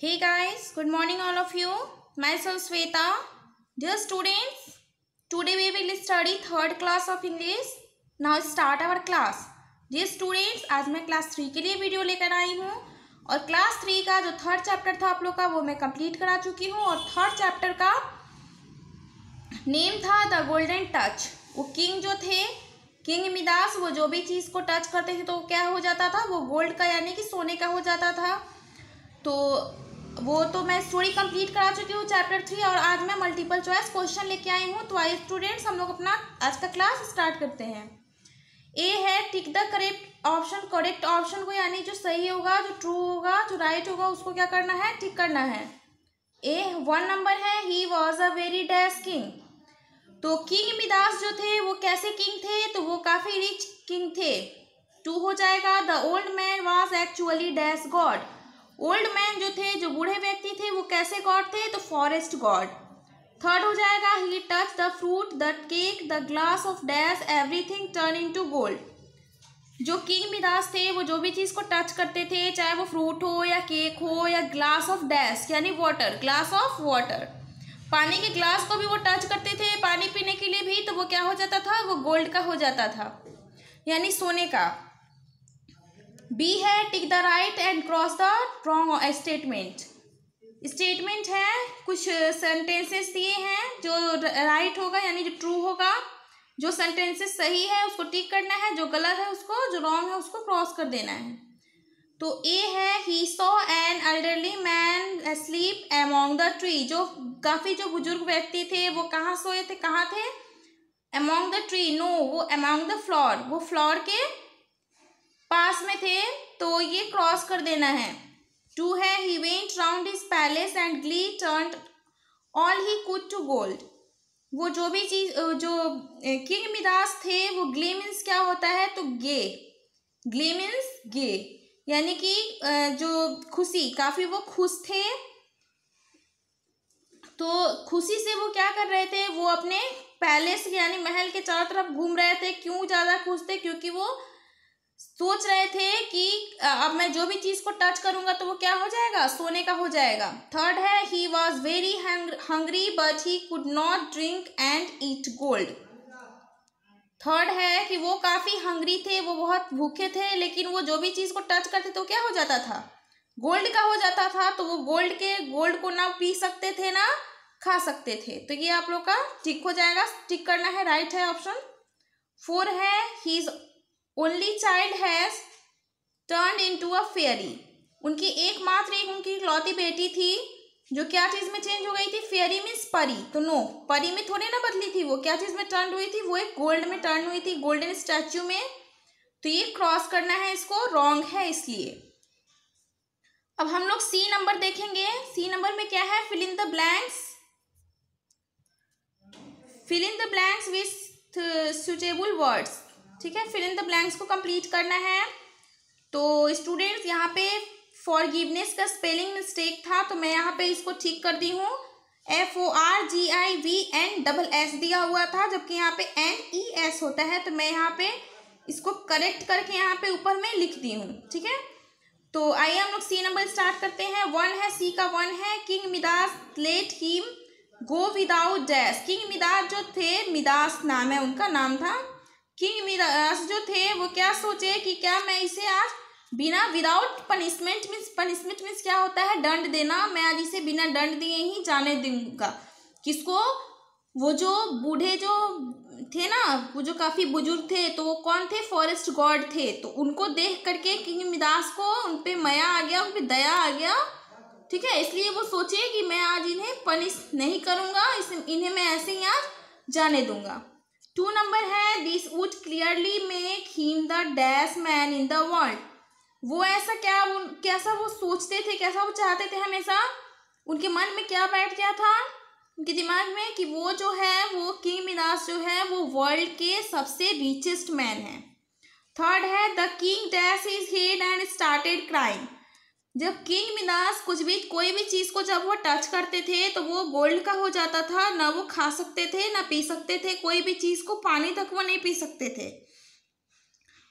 Hey guys good morning all of you you. So Shweta Dear students today we will study third class of English now start our class Dear students आज मैं class three के लिए video लेकर आई हूँ और class three का जो third chapter था आप लोग का वो मैं कंप्लीट करा चुकी हूँ और थर्ड चैप्टर का नेम था द गोल्डन टच वो किंग जो थे किंग मिदास वो जो भी चीज़ को टच करते थे तो क्या हो जाता था वो गोल्ड का यानी कि सोने का हो जाता था तो वो तो मैं स्टोरी कंप्लीट करा चुकी हूँ चैप्टर थ्री और आज मैं मल्टीपल चॉइस क्वेश्चन लेके आई हूँ तो आई स्टूडेंट्स हम लोग अपना आज का क्लास स्टार्ट करते हैं ए है tick the correct option correct option को यानी जो सही होगा जो ट्रू होगा जो राइट होगा उसको क्या करना है टिक करना है ए वन नंबर है he was a very dash king तो किंग मिदास जो थे वो कैसे किंग थे तो वो काफ़ी रिच किंग थे टू हो जाएगा the old man was actually dash god old man जो थे जो बूढ़े व्यक्ति थे वो कैसे गॉड थे तो फॉरेस्ट गॉड थर्ड हो जाएगा he touch the fruit the cake the glass of dash everything turn in to gold जो किंग मिदास थे वो जो भी चीज़ को टच करते थे चाहे वो फ्रूट हो या केक हो या ग्लास ऑफ डैश यानी वाटर ग्लास ऑफ वाटर पानी के ग्लास को भी वो टच करते थे पानी पीने के लिए भी तो वो क्या हो जाता था वो गोल्ड का हो जाता था यानी सोने का बी है tick the right and cross the wrong statement statement है कुछ सेंटेंसेस दिए हैं जो राइट होगा यानी जो ट्रू होगा जो सेंटेंसेस सही है उसको टिक करना है जो गलत है उसको जो रॉन्ग है उसको क्रॉस कर देना है तो ए है he so an elderly man sleep among the tree जो काफ़ी जो बुजुर्ग व्यक्ति थे वो कहाँ सोए थे कहाँ थे एमोंग द ट्री नो वो एमोंग द फ्लोर वो फ्लॉर के पास में थे तो ये क्रॉस कर देना है टू है he went round his palace and glee turn all he could to gold वो जो भी चीज जो किंग मिदास थे वो ग्ले मीन्स क्या होता है तो गे ग्ले मीन्स गे यानी कि जो खुशी काफ़ी वो खुश थे तो खुशी से वो क्या कर रहे थे वो अपने पैलेस यानी महल के चारों तरफ घूम रहे थे क्यों ज़्यादा खुश थे क्योंकि वो सोच रहे थे कि अब मैं जो भी चीज़ को टच करूंगा तो वो क्या हो जाएगा सोने का हो जाएगा थर्ड है he was very hungry but he could not drink and eat gold third है कि वो काफ़ी हंग्री थे वो बहुत भूखे थे लेकिन वो जो भी चीज़ को टच करते तो क्या हो जाता था गोल्ड का हो जाता था तो वो गोल्ड के गोल्ड को ना पी सकते थे ना खा सकते थे तो ये आप लोग का टिक हो जाएगा टिक करना है राइट है ऑप्शन फोर है he is only child has turn in to a fairy उनकी एकमात्र एक उनकी इकलौती बेटी थी जो क्या चीज़ में चेंज हो गई थी फेयरी मीन्स परी तो नो परी में थोड़ी ना बदली थी वो क्या चीज़ में टर्न हुई थी वो एक गोल्ड में टर्न हुई थी गोल्डन स्टैचू में तो ये क्रॉस करना है इसको रॉन्ग है इसलिए अब हम लोग सी नंबर देखेंगे सी नंबर में क्या है fill in the blanks fill in the blanks with suitable words ठीक है फिर इन द ब्लैंक्स को कंप्लीट करना है तो स्टूडेंट्स यहाँ पे फॉरगिवनेस का स्पेलिंग मिस्टेक था तो मैं यहाँ पे इसको ठीक कर दी हूँ F O R G I V N double S दिया हुआ था जबकि यहाँ पे एन ई एस होता है तो मैं यहाँ पे इसको करेक्ट करके यहाँ पे ऊपर में लिख दी हूँ ठीक है तो आइए हम लोग सी नंबर स्टार्ट करते हैं वन है सी का वन है king Midas let him go without dash king Midas जो थे मिदास नाम है उनका नाम था किंग मिराज जो थे वो क्या सोचे कि क्या मैं इसे आज बिना without punishment means punishment means क्या होता है दंड देना मैं आज इसे बिना दंड दिए ही जाने दूंगा किसको वो जो बूढ़े जो थे ना वो जो काफ़ी बुजुर्ग थे तो वो कौन थे फॉरेस्ट गॉड थे तो उनको देख करके किंग मिदास को उन पर मया आ गया उन पर दया आ गया ठीक है इसलिए वो सोचे कि मैं आज इन्हें पनिश नहीं करूँगा इस इन्हें मैं ऐसे ही आज जाने दूंगा टू नंबर है this would clearly make him the dash man in the world वो ऐसा क्या कैसा वो सोचते थे कैसा वो चाहते थे हमेशा उनके मन में क्या बैठ गया था उनके दिमाग में कि वो जो है वो किंग मिनास जो है वो वर्ल्ड के सबसे रिचेस्ट मैन है थर्ड है the king dash is head and started crying जब किंग मिनास कुछ भी कोई भी चीज़ को जब वो टच करते थे तो वो गोल्ड का हो जाता था ना वो खा सकते थे ना पी सकते थे कोई भी चीज़ को पानी तक वो नहीं पी सकते थे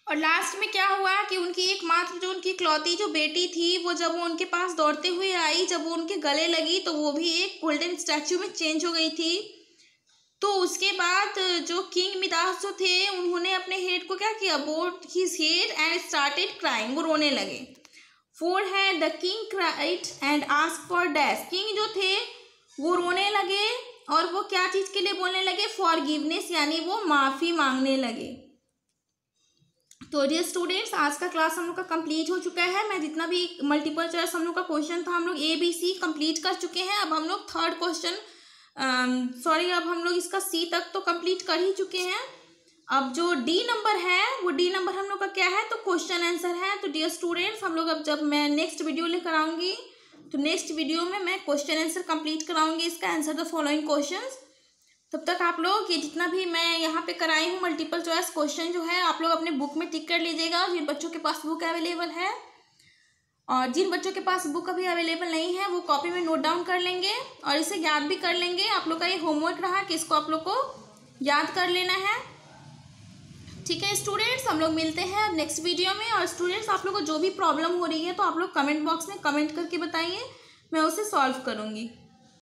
और लास्ट में क्या हुआ कि उनकी एकमात्र जो उनकी क्लौती जो बेटी थी वो जब वो उनके पास दौड़ते हुए आई जब वो उनके गले लगी तो वो भी एक गोल्डन स्टैचू में चेंज हो गई थी तो उसके बाद जो किंग मिदास जो थे उन्होंने अपने हेड को क्या किया bowed his head and started crying वो रोने लगे फोर है the king cried and ask for dash king जो थे वो रोने लगे और वो क्या चीज़ के लिए बोलने लगे फॉर गिवनेस यानी वो माफ़ी मांगने लगे तो डे स्टूडेंट्स आज का क्लास हम लोग का कंप्लीट हो चुका है मैं जितना भी मल्टीपल चॉइस हम लोग का क्वेश्चन था हम लोग ए बी सी कंप्लीट कर चुके हैं अब हम लोग थर्ड क्वेश्चन सॉरी अब हम लोग इसका सी तक तो कंप्लीट कर ही चुके हैं अब जो डी नंबर है वो डी नंबर हम लोग का क्या है तो क्वेश्चन आंसर है तो डियर स्टूडेंट्स हम लोग अब जब मैं नेक्स्ट वीडियो लेकर आऊँगी तो नेक्स्ट वीडियो में मैं क्वेश्चन आंसर कंप्लीट कराऊंगी इसका आंसर द फॉलोइंग क्वेश्चन तब तक आप लोग ये जितना भी मैं यहाँ पे कराई हूँ मल्टीपल चॉइस क्वेश्चन जो है आप लोग अपने बुक में टिक कर लीजिएगा जिन बच्चों के पास बुक अवेलेबल है और जिन बच्चों के पास बुक अभी अवेलेबल नहीं है वो कॉपी में नोट डाउन कर लेंगे और इसे याद भी कर लेंगे आप लोग का ये होमवर्क रहा कि इसको आप लोग को याद कर लेना है ठीक है स्टूडेंट्स हम लोग मिलते हैं नेक्स्ट वीडियो में और स्टूडेंट्स आप लोग को जो भी प्रॉब्लम हो रही है तो आप लोग कमेंट बॉक्स में कमेंट करके बताइए मैं उसे सॉल्व करूँगी